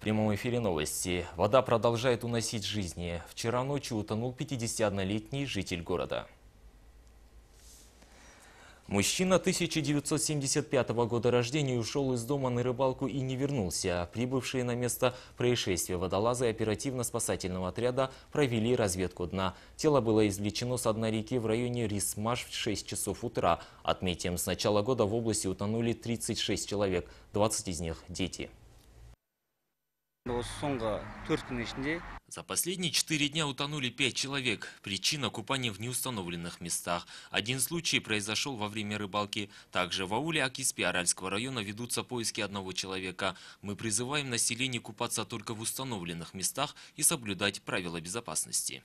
В прямом эфире новости. Вода продолжает уносить жизни. Вчера ночью утонул 51-летний житель города. Мужчина 1975 года рождения ушел из дома на рыбалку и не вернулся. Прибывшие на место происшествия водолазы оперативно-спасательного отряда провели разведку дна. Тело было извлечено с одной реки в районе Рисмаш в 6 часов утра. Отметим, с начала года в области утонули 36 человек, 20 из них – дети за последние четыре дня утонули пять человек. Причина – купания в неустановленных местах. Один случай произошел во время рыбалки. Также в ауле Акиспи Аральского района ведутся поиски одного человека. Мы призываем население купаться только в установленных местах и соблюдать правила безопасности.